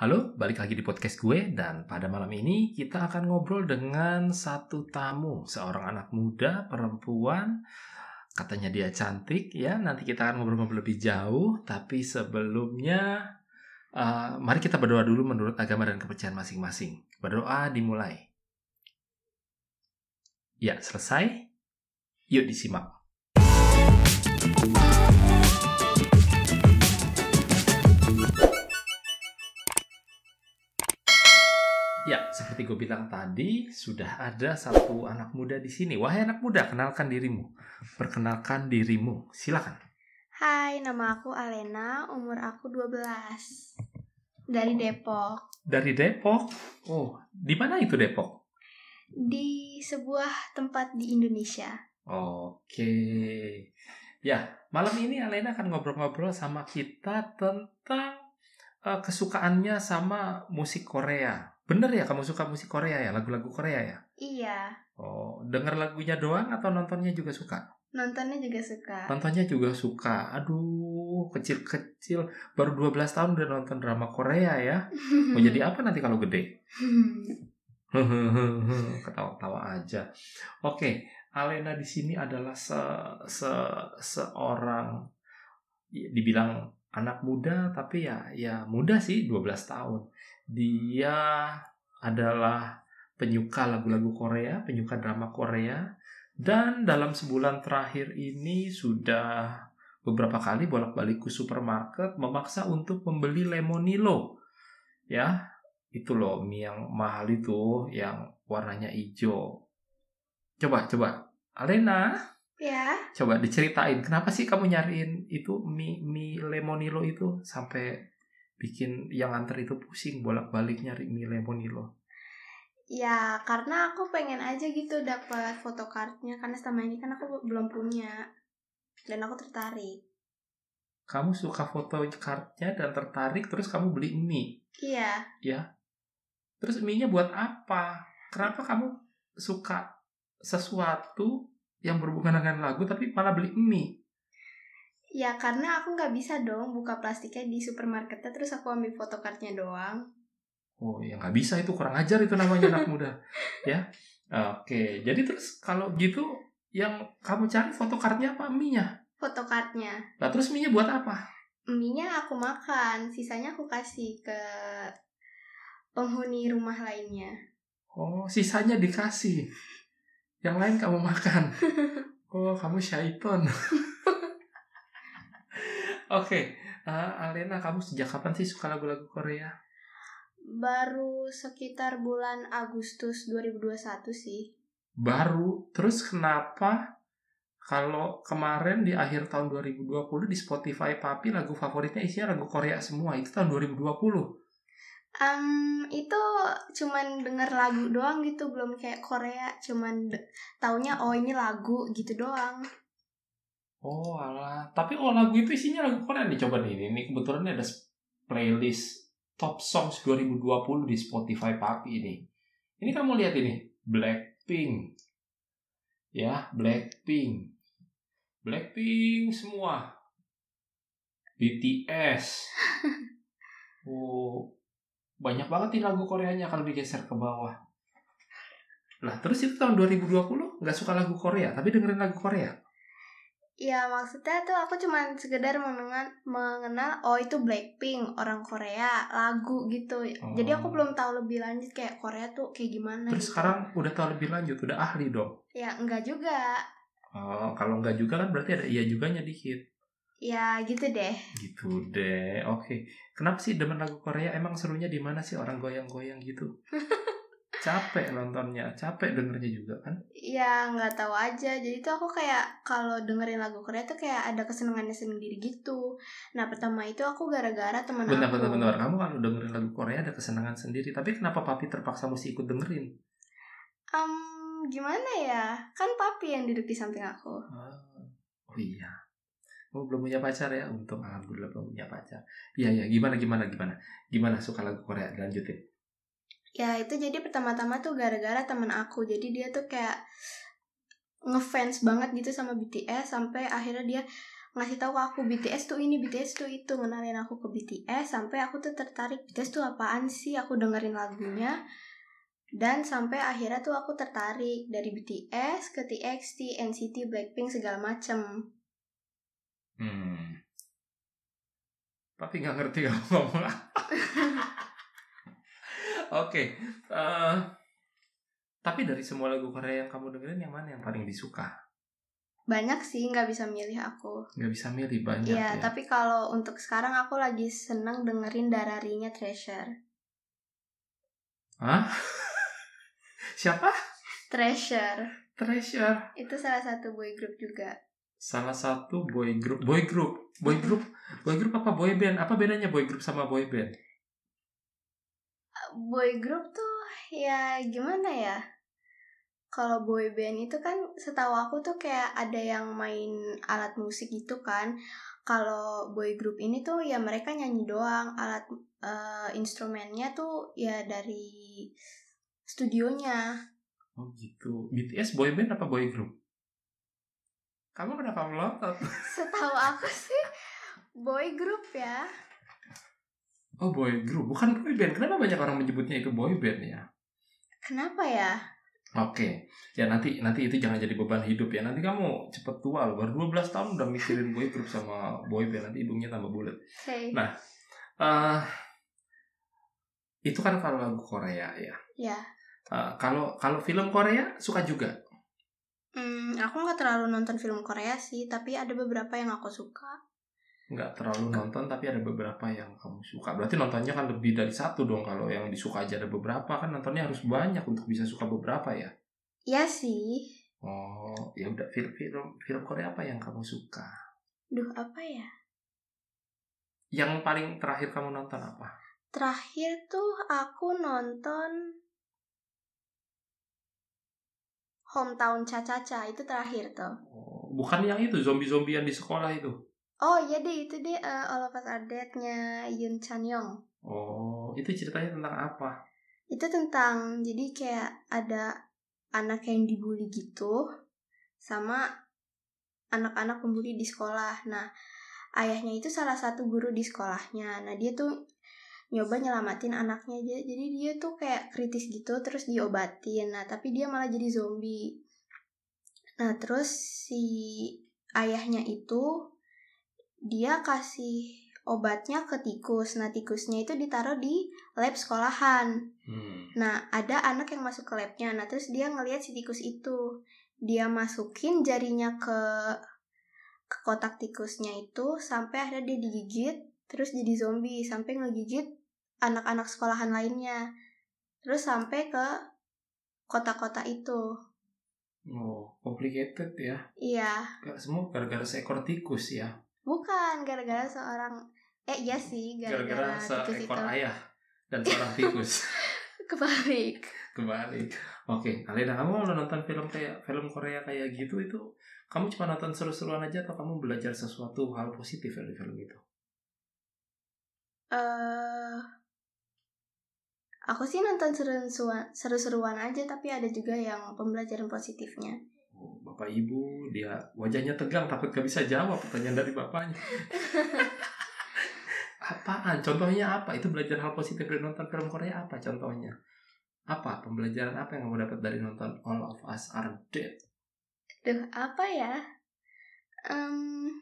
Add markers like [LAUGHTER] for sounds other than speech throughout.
Halo, balik lagi di podcast gue dan pada malam ini kita akan ngobrol dengan satu tamu, seorang anak muda perempuan. Katanya dia cantik ya, nanti kita akan ngobrol-ngobrol lebih jauh, tapi sebelumnya uh, mari kita berdoa dulu menurut agama dan kepercayaan masing-masing. Berdoa dimulai. Ya, selesai. Yuk disimak. Seperti gue bilang tadi, sudah ada satu anak muda di sini. Wahai anak muda, kenalkan dirimu. Perkenalkan dirimu. Silakan. Hai, nama aku Alena, umur aku 12. Dari Depok. Dari Depok? Oh, di mana itu Depok? Di sebuah tempat di Indonesia. Oke. Ya, malam ini Alena akan ngobrol-ngobrol sama kita tentang eh, kesukaannya sama musik Korea Bener ya kamu suka musik Korea ya, lagu-lagu Korea ya? Iya. Oh, denger lagunya doang atau nontonnya juga suka? Nontonnya juga suka. Nontonnya juga suka. Aduh, kecil-kecil baru 12 tahun udah nonton drama Korea ya. [LAUGHS] Mau jadi apa nanti kalau gede? [LAUGHS] [LAUGHS] ketawa ketawa aja. Oke, Alena di sini adalah se, se seorang dibilang anak muda tapi ya ya muda sih 12 tahun. Dia adalah penyuka lagu-lagu Korea, penyuka drama Korea dan dalam sebulan terakhir ini sudah beberapa kali bolak-balik ke supermarket memaksa untuk membeli lemonilo. Ya, itu loh mie yang mahal itu yang warnanya hijau. Coba coba. Alena Ya. Coba diceritain kenapa sih kamu nyariin itu mie mie lemonilo itu sampai bikin yang antar itu pusing bolak-balik nyari mie lemonilo. Ya, karena aku pengen aja gitu dapat fotokartnya karena selama ini kan aku belum punya dan aku tertarik. Kamu suka foto kartnya dan tertarik terus kamu beli mie. Iya. Ya. Terus mie-nya buat apa? Kenapa kamu suka sesuatu yang berhubungan dengan lagu tapi malah beli mie ya karena aku nggak bisa dong buka plastiknya di supermarketnya terus aku ambil fotokartnya doang oh ya nggak bisa itu kurang ajar itu namanya anak muda [LAUGHS] ya oke jadi terus kalau gitu yang kamu cari fotokartnya apa mie nya fotokartnya nah terus mie nya buat apa mie nya aku makan sisanya aku kasih ke penghuni rumah lainnya oh sisanya dikasih yang lain kamu makan [LAUGHS] oh kamu syaiton [LAUGHS] oke okay. uh, eh, Alena kamu sejak kapan sih suka lagu-lagu Korea baru sekitar bulan Agustus 2021 sih baru terus kenapa kalau kemarin di akhir tahun 2020 di Spotify Papi lagu favoritnya isinya lagu Korea semua itu tahun 2020 um, itu cuman denger lagu doang gitu belum kayak Korea cuman taunya oh ini lagu gitu doang oh alah tapi oh lagu itu isinya lagu Korea nih coba nih ini kebetulan ada playlist top songs 2020 di Spotify papi ini ini kamu lihat ini Blackpink ya Blackpink Blackpink semua BTS [LAUGHS] oh banyak banget nih lagu Koreanya kalau digeser ke bawah nah terus itu tahun 2020 nggak suka lagu Korea tapi dengerin lagu Korea Ya maksudnya tuh aku cuman sekedar mengenal, mengenal oh itu Blackpink orang Korea lagu gitu. Oh. Jadi aku oh. belum tahu lebih lanjut kayak Korea tuh kayak gimana. Terus gitu. sekarang udah tahu lebih lanjut, udah ahli dong? Ya enggak juga. Oh, kalau enggak juga kan berarti ada iya juganya dikit. Ya gitu deh. Gitu deh. Oke. Okay. Kenapa sih demen lagu Korea? Emang serunya di mana sih orang goyang-goyang gitu? [LAUGHS] capek nontonnya, capek dengernya juga kan? Ya nggak tahu aja. Jadi tuh aku kayak kalau dengerin lagu Korea tuh kayak ada kesenangannya sendiri gitu. Nah pertama itu aku gara-gara teman aku. Benar, benar, bentar. Kamu kalau dengerin lagu Korea ada kesenangan sendiri. Tapi kenapa papi terpaksa mesti ikut dengerin? Um, gimana ya? Kan papi yang duduk di samping aku. Oh, oh iya Oh belum punya pacar ya? Untung alhamdulillah belum punya pacar. Iya iya gimana gimana gimana gimana suka lagu Korea lanjutin. Ya itu jadi pertama-tama tuh gara-gara teman aku jadi dia tuh kayak ngefans banget gitu sama BTS sampai akhirnya dia ngasih tahu aku BTS tuh ini BTS tuh itu ngenalin aku ke BTS sampai aku tuh tertarik BTS tuh apaan sih aku dengerin lagunya dan sampai akhirnya tuh aku tertarik dari BTS ke TXT, NCT, Blackpink segala macem Hmm. Tapi nggak ngerti [LAUGHS] kamu ngomong apa. Oke. Eh, tapi dari semua lagu Korea yang kamu dengerin yang mana yang paling disuka? Banyak sih, nggak bisa milih aku. Nggak bisa milih banyak. Iya, ya. tapi kalau untuk sekarang aku lagi seneng dengerin Dararinya Treasure. Hah? [LAUGHS] Siapa? Treasure. Treasure. Itu salah satu boy group juga salah satu boy group boy group boy group boy group apa boy band apa bedanya boy group sama boy band boy group tuh ya gimana ya kalau boy band itu kan setahu aku tuh kayak ada yang main alat musik gitu kan kalau boy group ini tuh ya mereka nyanyi doang alat uh, instrumennya tuh ya dari studionya oh gitu BTS boy band apa boy group kamu kenapa melotot? [LAUGHS] Setahu aku sih boy group ya. Oh boy group, bukan boy band. Kenapa banyak orang menyebutnya itu boy band ya? Kenapa ya? Oke, ya nanti nanti itu jangan jadi beban hidup ya. Nanti kamu cepet tua loh, baru 12 tahun udah mikirin boy group sama boy band nanti hidungnya tambah bulat. Okay. Nah, uh, itu kan kalau lagu Korea ya. Ya. Yeah. Uh, kalau kalau film Korea suka juga. Hmm, aku nggak terlalu nonton film Korea sih, tapi ada beberapa yang aku suka. Nggak terlalu nonton, tapi ada beberapa yang kamu suka. Berarti nontonnya kan lebih dari satu dong. Kalau yang disuka aja ada beberapa, kan nontonnya harus banyak untuk bisa suka beberapa ya. Iya sih. Oh, ya udah film film film Korea apa yang kamu suka? Duh, apa ya? Yang paling terakhir kamu nonton apa? Terakhir tuh aku nonton Hometown caca-caca itu terakhir tuh. Oh, bukan yang itu zombie zombie yang di sekolah itu. Oh iya deh itu deh uh, All of Us Are Dead-nya Yun Chan Yong. Oh, itu ceritanya tentang apa? Itu tentang jadi kayak ada anak yang dibully gitu sama anak-anak pembuli di sekolah. Nah, ayahnya itu salah satu guru di sekolahnya. Nah, dia tuh nyoba nyelamatin anaknya aja jadi dia tuh kayak kritis gitu terus diobatin nah tapi dia malah jadi zombie nah terus si ayahnya itu dia kasih obatnya ke tikus nah tikusnya itu ditaruh di lab sekolahan hmm. nah ada anak yang masuk ke labnya nah terus dia ngelihat si tikus itu dia masukin jarinya ke ke kotak tikusnya itu sampai ada dia digigit terus jadi zombie sampai ngegigit anak-anak sekolahan lainnya terus sampai ke kota-kota itu oh complicated ya iya Gak semua gara-gara seekor tikus ya bukan gara-gara seorang eh iya sih gara-gara, gara seekor itu. ayah dan seorang tikus [LAUGHS] kebalik kebalik oke okay. Alena kamu udah nonton film kayak film Korea kayak gitu itu kamu cuma nonton seru-seruan aja atau kamu belajar sesuatu hal positif dari film itu eh uh, aku sih nonton seru-seruan seru-seruan aja tapi ada juga yang pembelajaran positifnya oh, bapak ibu dia wajahnya tegang takut gak bisa jawab pertanyaan dari bapaknya [LAUGHS] apaan contohnya apa itu belajar hal positif dari nonton film Korea apa contohnya apa pembelajaran apa yang kamu dapat dari nonton All of Us Are Dead Duh, apa ya? Um,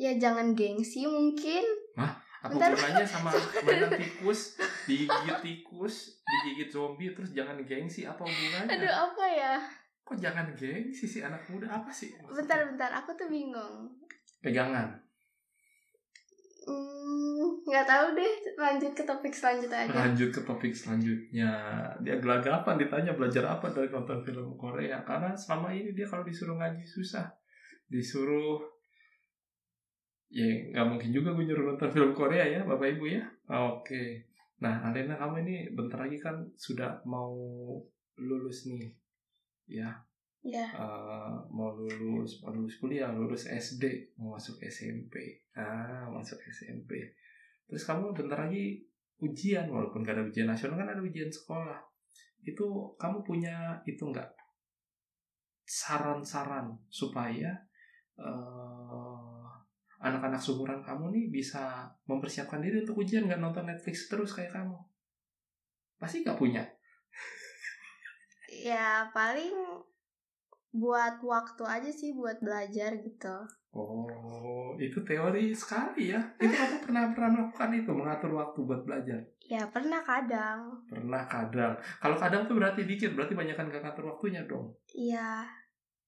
ya jangan gengsi mungkin. Hah? apa Bentar. hubungannya sama mainan [LAUGHS] tikus digigit tikus digigit zombie terus jangan gengsi apa hubungannya aduh apa ya kok jangan gengsi sih anak muda apa sih bentar bentar aku tuh bingung pegangan hmm, nggak mm, tahu deh lanjut ke topik selanjutnya aja lanjut ke topik selanjutnya dia gelagapan ditanya belajar apa dari nonton film Korea karena selama ini dia kalau disuruh ngaji susah disuruh ya nggak mungkin juga gue nyuruh nonton film Korea ya bapak ibu ya oke okay. nah Alena kamu ini bentar lagi kan sudah mau lulus nih ya yeah. Iya. uh, mau lulus mau lulus kuliah lulus SD mau masuk SMP ah masuk SMP terus kamu bentar lagi ujian walaupun gak ada ujian nasional kan ada ujian sekolah itu kamu punya itu nggak saran-saran supaya uh, anak-anak seumuran kamu nih bisa mempersiapkan diri untuk ujian nggak nonton Netflix terus kayak kamu pasti nggak punya ya paling buat waktu aja sih buat belajar gitu oh itu teori sekali ya itu [LAUGHS] kamu pernah pernah melakukan itu mengatur waktu buat belajar ya pernah kadang pernah kadang kalau kadang tuh berarti dikit berarti banyak kan gak ngatur waktunya dong iya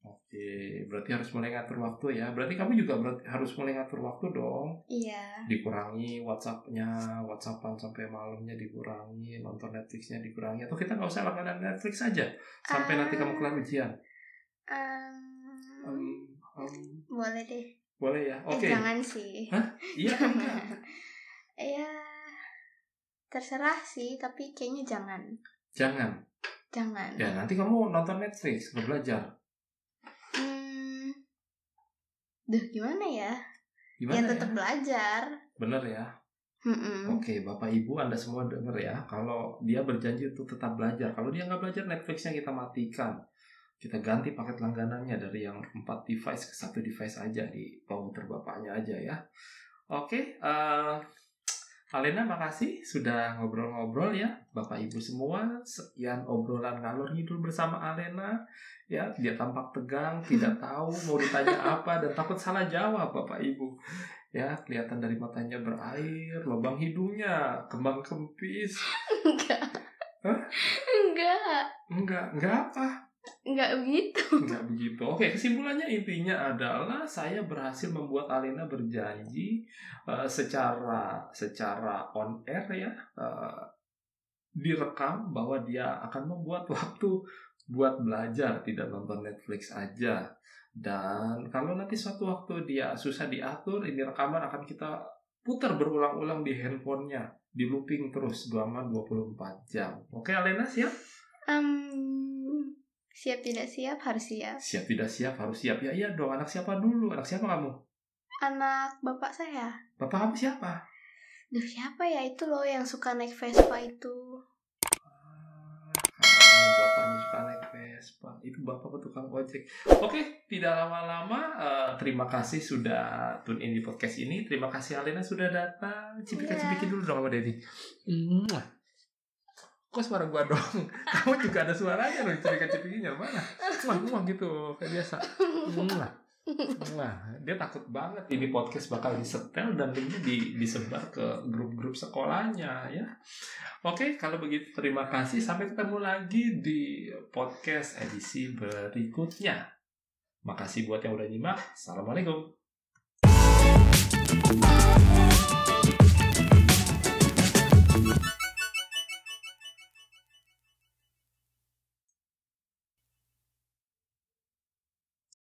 Oke, berarti harus mulai ngatur waktu ya. Berarti kamu juga berarti harus mulai ngatur waktu dong. Iya. Dikurangi WhatsApp-nya, WhatsAppan sampai malamnya dikurangi, nonton Netflix-nya dikurangi. Atau kita nggak usah langganan Netflix saja sampai um, nanti kamu kelar ah, ujian. Um, um, um, boleh deh. Boleh ya. Eh, Oke. Okay. jangan sih. Hah? Iya kan? [LAUGHS] Iya. Terserah sih, tapi kayaknya jangan. Jangan. Jangan. Ya, nanti kamu nonton Netflix, belajar duh gimana ya, ya gimana ya tetap ya? belajar bener ya Mm-mm. Oke, Bapak Ibu Anda semua denger ya. Kalau dia berjanji untuk tetap belajar, kalau dia nggak belajar Netflixnya kita matikan. Kita ganti paket langganannya dari yang empat device ke satu device aja di komputer bapaknya aja ya. Oke, uh, Alena makasih sudah ngobrol-ngobrol ya Bapak Ibu semua sekian obrolan ngalur ngidul bersama Alena ya dia tampak tegang tidak [LAUGHS] tahu mau ditanya apa dan takut salah jawab Bapak Ibu ya kelihatan dari matanya berair lubang hidungnya kembang kempis [LAUGHS] enggak Hah? enggak enggak enggak apa Enggak begitu. Enggak [LAUGHS] begitu. Oke, kesimpulannya intinya adalah saya berhasil membuat Alena berjanji uh, secara secara on air ya. Uh, direkam bahwa dia akan membuat [LAUGHS] waktu buat belajar, tidak nonton Netflix aja. Dan kalau nanti suatu waktu dia susah diatur, ini rekaman akan kita putar berulang-ulang di handphonenya, di looping terus selama 24 jam. Oke, Alena siap? Um, Siap tidak siap harus siap. Siap tidak siap harus siap. Ya iya dong, anak siapa dulu? Anak siapa kamu? Anak bapak saya. Bapak kamu siapa? Duh, siapa ya itu loh yang suka naik Vespa itu? Ah, bapaknya suka naik Vespa. Itu bapak tukang ojek. Oke, tidak lama-lama. Uh, terima kasih sudah tune in di podcast ini. Terima kasih Alena sudah datang. Cipika-cipiki iya. dulu dong sama Devi. Mm -hmm kok suara gua dong [LAUGHS] kamu juga ada suaranya loh cerita cerita mana cuma ngomong gitu kayak biasa lah nah dia takut banget ini podcast bakal disetel dan ini di, disebar ke grup-grup sekolahnya ya oke kalau begitu terima kasih sampai ketemu lagi di podcast edisi berikutnya makasih buat yang udah nyimak assalamualaikum